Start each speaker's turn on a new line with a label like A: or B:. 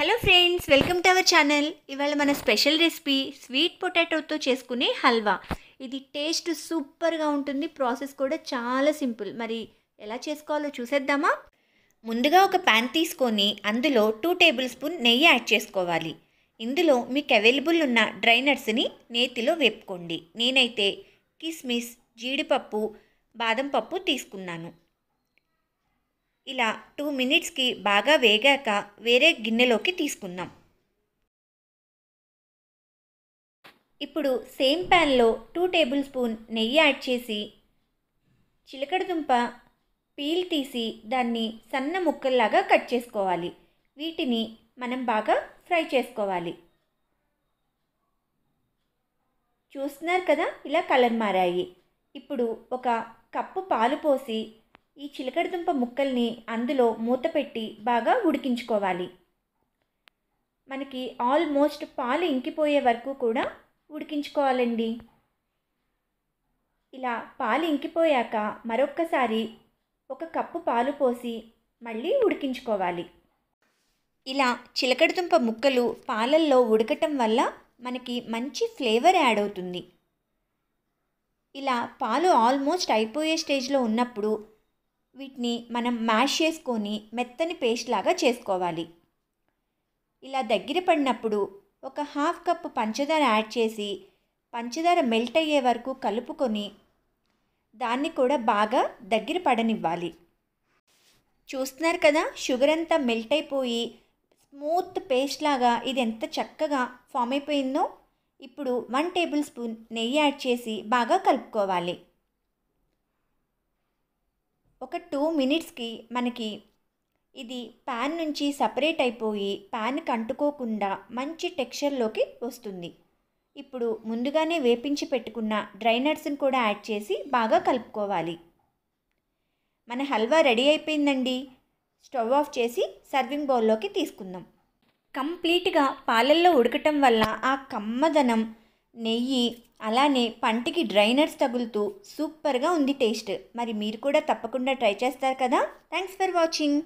A: hello friends welcome to our channel ఇవాళ మన special recipe sweet పొటాటోతో చేసుకునే హల్వా ఇది టేస్ట్ సూపర్గా ఉంటుంది ప్రాసెస్ కూడా చాలా సింపుల్ మరి ఎలా చేసుకోవాలో చూసేద్దామా ముందుగా ఒక ప్యాన్ తీసుకొని అందులో టూ టేబుల్ స్పూన్ నెయ్యి యాడ్ చేసుకోవాలి ఇందులో మీకు అవైలబుల్ ఉన్న డ్రై నట్స్ని నేతిలో వేపుకోండి నేనైతే కిస్మిస్ జీడిపప్పు బాదం పప్పు తీసుకున్నాను ఇలా టూ మినిట్స్కి బాగా వేగాక వేరే గిన్నెలోకి తీసుకుందాం ఇప్పుడు సేమ్ ప్యాన్లో టూ టేబుల్ స్పూన్ నెయ్యి యాడ్ చేసి చిలకడదుంప పీల్ తీసి దాన్ని సన్న ముక్కల్లాగా కట్ చేసుకోవాలి వీటిని మనం బాగా ఫ్రై చేసుకోవాలి చూస్తున్నారు కదా ఇలా కలర్ మారాయి ఇప్పుడు ఒక కప్పు పాలు పోసి ఈ చిలకడదుంప ముక్కల్ని అందులో మూత పెట్టి బాగా ఉడికించుకోవాలి మనకి ఆల్మోస్ట్ పాలు ఇంకిపోయే వరకు కూడా ఉడికించుకోవాలండి ఇలా పాలు ఇంకిపోయాక మరొక్కసారి ఒక కప్పు పాలు పోసి మళ్ళీ ఉడికించుకోవాలి ఇలా చిలకడదుంప ముక్కలు పాలల్లో ఉడకటం వల్ల మనకి మంచి ఫ్లేవర్ యాడ్ అవుతుంది ఇలా పాలు ఆల్మోస్ట్ అయిపోయే స్టేజ్లో ఉన్నప్పుడు వీటిని మనం మ్యాష్ చేసుకొని మెత్తని పేస్ట్ లాగా చేసుకోవాలి ఇలా దగ్గర పడినప్పుడు ఒక హాఫ్ కప్పు పంచదార యాడ్ చేసి పంచదార మెల్ట్ అయ్యే వరకు కలుపుకొని దాన్ని కూడా బాగా దగ్గర పడనివ్వాలి చూస్తున్నారు కదా షుగర్ అంతా మెల్ట్ అయిపోయి స్మూత్ పేస్ట్ లాగా ఇది ఎంత చక్కగా ఫామ్ అయిపోయిందో ఇప్పుడు వన్ టేబుల్ స్పూన్ నెయ్యి యాడ్ చేసి బాగా కలుపుకోవాలి ఒక టూ మినిట్స్కి మనకి ఇది ప్యాన్ నుంచి సపరేట్ అయిపోయి ప్యాన్ కంటుకోకుండా మంచి టెక్స్చర్లోకి వస్తుంది ఇప్పుడు ముందుగానే వేపించి పెట్టుకున్న డ్రై నట్స్ని కూడా యాడ్ చేసి బాగా కలుపుకోవాలి మన హల్వా రెడీ అయిపోయిందండి స్టవ్ ఆఫ్ చేసి సర్వింగ్ బౌల్లోకి తీసుకుందాం కంప్లీట్గా పాలల్లో ఉడకటం వల్ల ఆ కమ్మదనం నెయ్యి అలానే పంటికి డ్రైనర్స్ తగులుతూ సూపర్గా ఉంది టేస్ట్ మరి మీరు కూడా తప్పకుండా ట్రై చేస్తారు కదా థ్యాంక్స్ ఫర్ వాచింగ్